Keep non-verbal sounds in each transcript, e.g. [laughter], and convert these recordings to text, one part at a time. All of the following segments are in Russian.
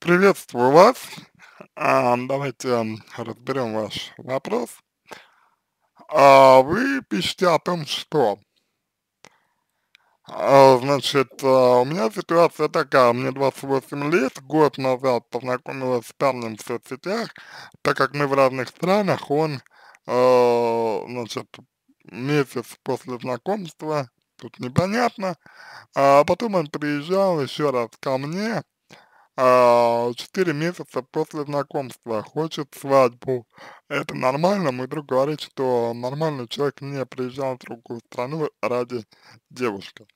Приветствую вас. А, давайте разберем ваш вопрос. А, вы пишете о том, что а, Значит, а, у меня ситуация такая, мне 28 лет, год назад познакомилась с парнем в соцсетях, так как мы в разных странах, он, а, значит, месяц после знакомства, тут непонятно, а потом он приезжал еще раз ко мне, а, 4 месяца после знакомства хочет свадьбу. Это нормально? Мой друг говорит, что нормальный человек не приезжал в другую страну ради девушки.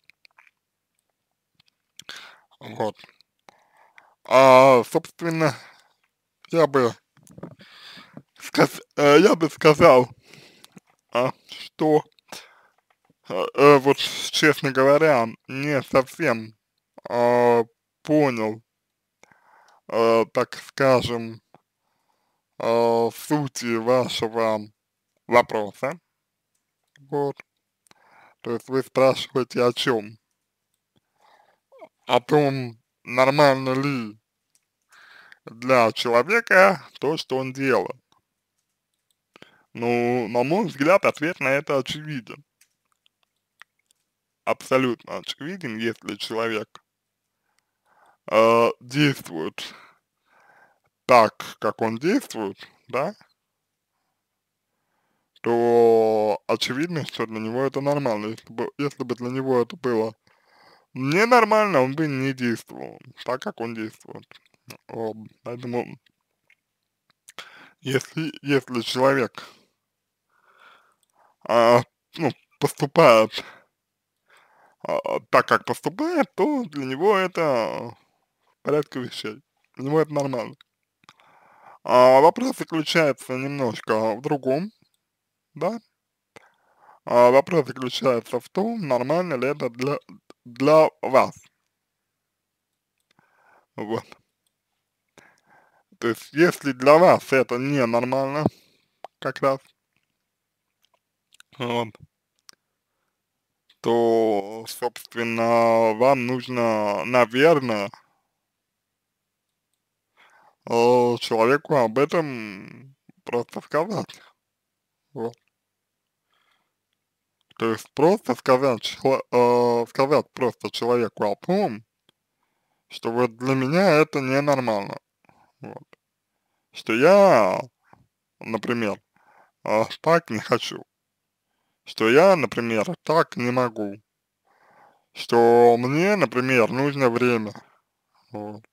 Вот. А, собственно, я бы, сказ э, я бы сказал, а, что, э, э, вот честно говоря, не совсем а, понял э, так скажем, э, сути вашего вопроса. Вот. То есть вы спрашиваете о чем? О том, нормально ли для человека то, что он делает. Ну, на мой взгляд, ответ на это очевиден. Абсолютно очевиден, если человек э, действует так, как он действует, да, то очевидно, что для него это нормально. Если бы, если бы для него это было ненормально, он бы не действовал так, как он действует. Поэтому, если, если человек а, ну, поступает а, так, как поступает, то для него это порядка вещей. Для него это нормально. А вопрос заключается немножко в другом, да? А вопрос заключается в том, нормально ли это для, для вас. Вот. То есть, если для вас это не нормально, как раз, вот, то, собственно, вам нужно, наверное, Э, человеку об этом просто сказать. Вот. То есть просто сказать, шло, э, сказать просто человеку о том, что вот для меня это ненормально. Вот. Что я, например, э, так не хочу. Что я, например, так не могу. Что мне, например, нужно время. Вот.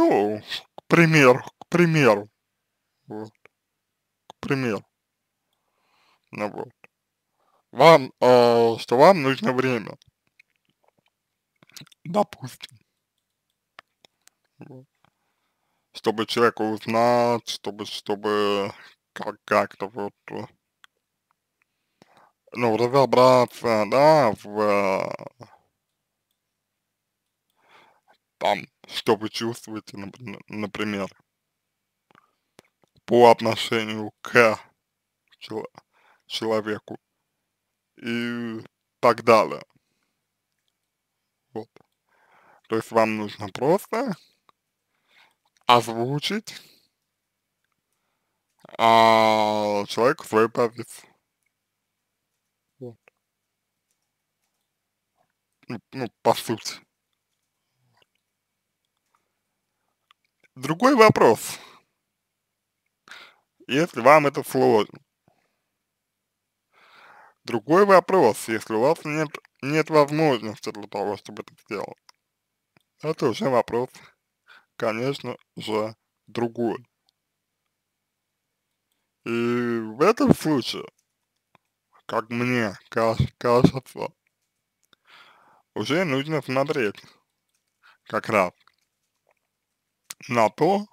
Ну, к примеру, к примеру. Вот. К примеру. Ну вот. Вам, э, что вам нужно время. Допустим. Вот. Чтобы человека узнать, чтобы, чтобы как-то вот, э, ну, разобраться, да, в, там, что вы чувствуете, например, по отношению к человеку и так далее. Вот. То есть вам нужно просто озвучить а, человеку свою позицию. Ну, ну, по сути. Другой вопрос. Если вам это сложно. Другой вопрос, если у вас нет, нет возможности для того, чтобы это сделать. Это уже вопрос, конечно же, другой. И в этом случае, как мне кажется, уже нужно смотреть как раз на то,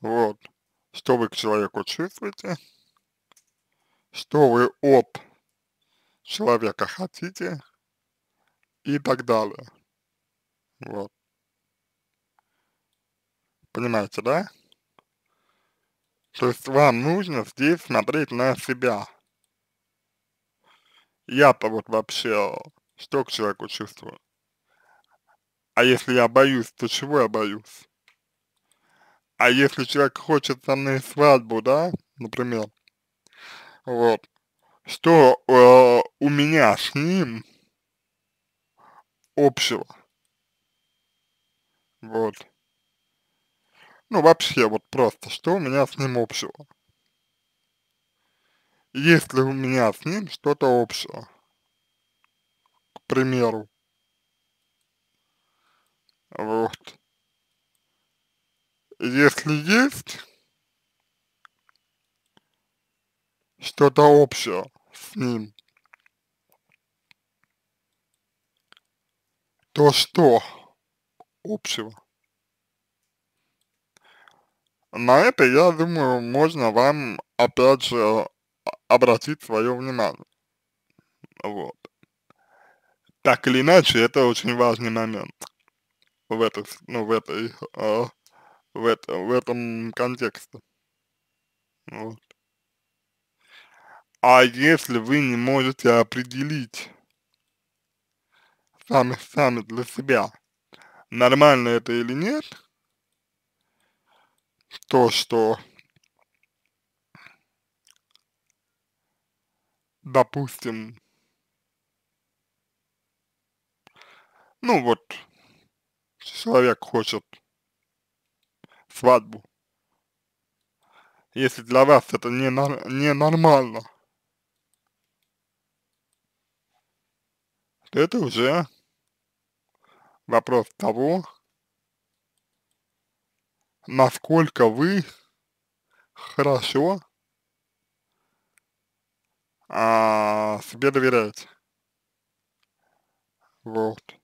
вот, что вы к человеку чувствуете, что вы от человека хотите и так далее. Вот. Понимаете, да? То есть вам нужно здесь смотреть на себя. Я-то вот вообще что к человеку чувствую? А если я боюсь, то чего я боюсь? А если человек хочет со мной свадьбу, да, например, вот, что э, у меня с ним общего? Вот. Ну, вообще, вот просто, что у меня с ним общего? Есть ли у меня с ним что-то общего? К примеру. Вот. Если есть что-то общее с ним, то что общего? На это, я думаю, можно вам, опять же, обратить свое внимание. Вот. Так или иначе, это очень важный момент в этой, ну, в этой, э, в, это, в этом контексте. Вот. А если вы не можете определить сами, сами для себя, нормально это или нет, то, что, допустим, ну вот, человек хочет свадьбу, если для вас это не, не нормально, то это уже вопрос того, насколько вы хорошо а, себе доверяете. Вот.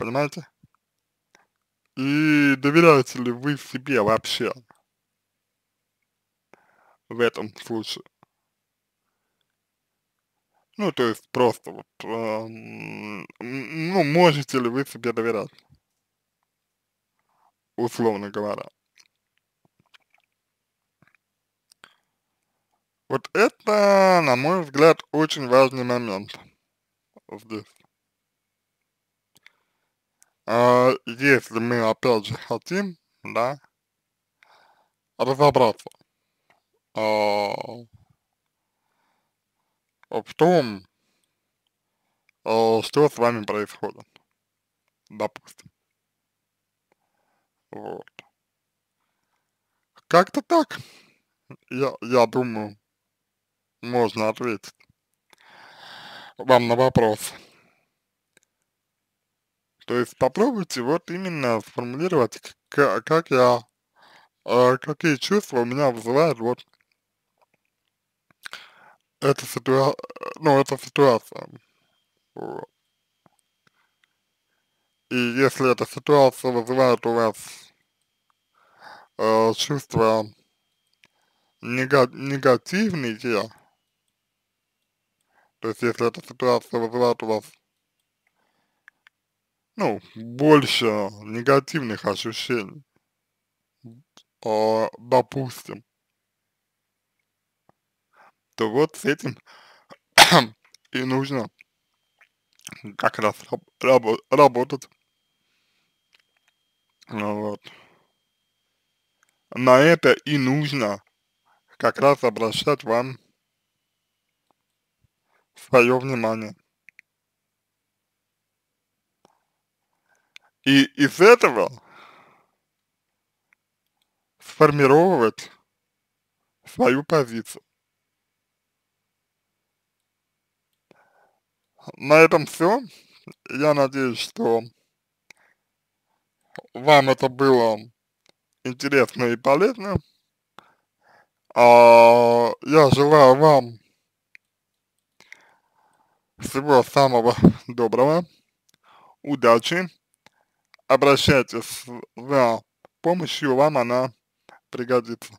Понимаете? И доверяете ли вы себе вообще в этом случае? Ну, то есть просто вот, э, ну, можете ли вы себе доверять, условно говоря. Вот это, на мой взгляд, очень важный момент здесь. А, если мы опять же хотим, да, разобраться э, в том, э, что с вами происходит, допустим. Вот. Как-то так, я, я думаю, можно ответить вам на вопрос. То есть попробуйте вот именно сформулировать, как, как я, э, какие чувства у меня вызывает вот эта ситуация, ну, эта ситуация. Вот. И если эта ситуация вызывает у вас э, чувства нега негативные, то есть если эта ситуация вызывает у вас ну, больше негативных ощущений, э, допустим, то вот с этим [coughs] и нужно как раз раб раб работать. Ну вот. На это и нужно как раз обращать вам свое внимание. И из этого сформировать свою позицию. На этом все. Я надеюсь, что вам это было интересно и полезно. А, я желаю вам всего самого доброго, удачи обращайтесь за помощью, вам она пригодится.